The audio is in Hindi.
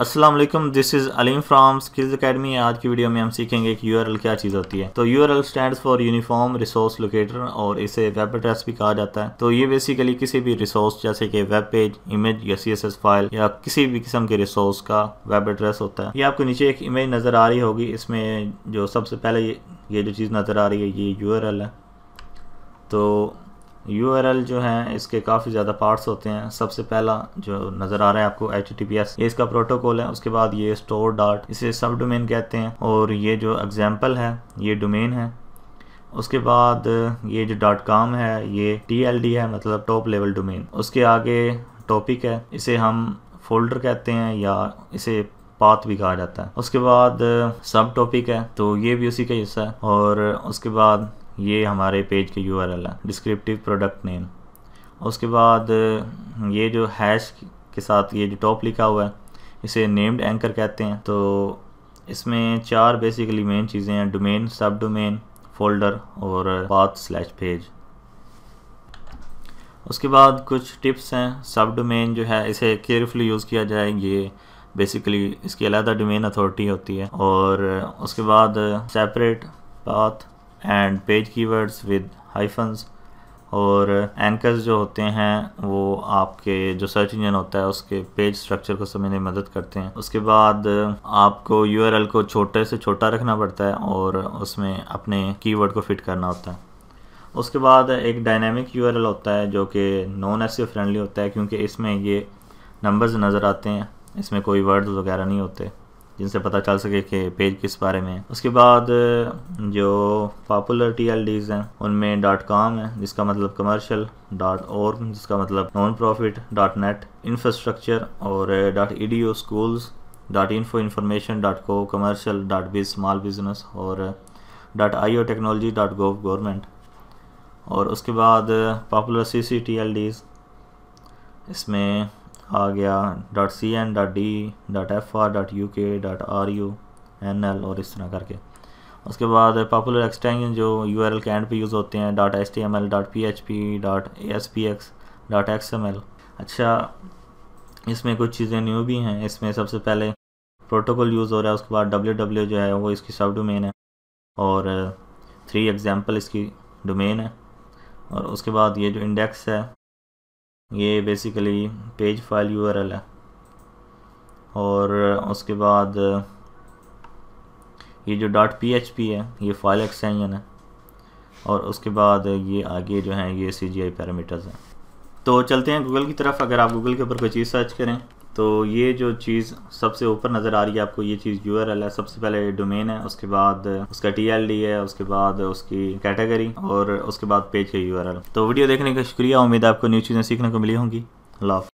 Aslam this is Aleem from skills academy आज की वीडियो में हम सीखेंगे कि यू क्या चीज़ होती है तो U R L stand for uniform resource locator और इसे वेब एड्रेस भी कहा जाता है तो ये बेसिकली किसी भी रिसोर्स जैसे कि वेब पेज इमेज या सी एस एस फाइल या किसी भी किस्म के रिसोर्स का वेब एड्रेस होता है ये आपको नीचे एक इमेज नज़र आ रही होगी इसमें जो सबसे पहले ये, ये जो चीज़ नज़र आ रही है ये यू है तो यू जो है इसके काफ़ी ज़्यादा पार्ट्स होते हैं सबसे पहला जो नज़र आ रहा है आपको एच ये इसका प्रोटोकॉल है उसके बाद ये स्टोर डॉट इसे सब डोमेन कहते हैं और ये जो एग्जाम्पल है ये डोमेन है उसके बाद ये जो डॉट कॉम है ये टी है मतलब टॉप लेवल डोमेन उसके आगे टॉपिक है इसे हम फोल्डर कहते हैं या इसे पाथ भी कहा जाता है उसके बाद सब टॉपिक है तो ये भी उसी का हिस्सा है और उसके बाद ये हमारे पेज की यू है डिस्क्रिप्टिव प्रोडक्ट नेम उसके बाद ये जो हैश के साथ ये जो टॉप लिखा हुआ है इसे नेम्ड एंकर कहते हैं तो इसमें चार बेसिकली मेन चीज़ें हैं डोमेन सब डोमेन फोल्डर और पाथ स्लैश पेज उसके बाद कुछ टिप्स हैं सब डोमेन जो है इसे केयरफुली यूज़ किया जाए ये बेसिकली इसकी अलहदा डोमेन अथॉरिटी होती है और उसके बाद separate path and page keywords with hyphens और एंकर्स जो होते हैं वो आपके जो सर्च इंजन होता है उसके पेज स्ट्रक्चर को समझने में मदद करते हैं उसके बाद आपको यू को छोटे से छोटा रखना पड़ता है और उसमें अपने कीवर्ड को फिट करना होता है उसके बाद एक डायनेमिक यू होता है जो कि नॉन एस फ्रेंडली होता है क्योंकि इसमें ये नंबर्स नज़र आते हैं इसमें कोई वर्ड्स वगैरह नहीं होते जिनसे पता चल सके कि पेज किस बारे में है उसके बाद जो पॉपुलर टी एल डीज हैं उनमें डॉट कॉम है जिसका मतलब कमर्शियल डॉट और जिसका मतलब non profit dot net infrastructure और dot E D O schools dot info information dot co commercial dot B small business और dot I O technology dot gov government और उसके बाद popular C C T L Ds इसमें आ गया dot C N dot D dot F R dot U K dot R U N L और इस तरह करके उसके बाद पॉपुलर एक्सटेंशन जो यू आर एल के एंड पे यूज़ होते हैं dot S T M L dot P H P dot A S P X dot X M L अच्छा इसमें कुछ चीज़ें न्यू भी हैं इसमें सबसे पहले प्रोटोकॉल यूज़ हो रहा है उसके बाद डब्ल्यू डब्ल्यू जो है वो इसकी सब डोमेन है और थ्री एग्जाम्पल इसकी डोमेन है और उसके बाद ये जो इंडेक्स है ये बेसिकली पेज फाइल एल है और उसके बाद ये जो डॉट पी है ये फाइल एक्सटेंशन है और उसके बाद ये आगे जो है ये सी जी आई पैरामीटर्स हैं तो चलते हैं गूगल की तरफ अगर आप गूगल के ऊपर कोई चीज़ सर्च करें तो ये जो चीज़ सबसे ऊपर नज़र आ रही है आपको ये चीज़ यू है सबसे पहले डोमेन है उसके बाद उसका टी है उसके बाद उसकी कैटेगरी और उसके बाद पेज का यू तो वीडियो देखने का शुक्रिया उम्मीद आपको न्यू चीज़ें सीखने को मिली होंगी अल्लाह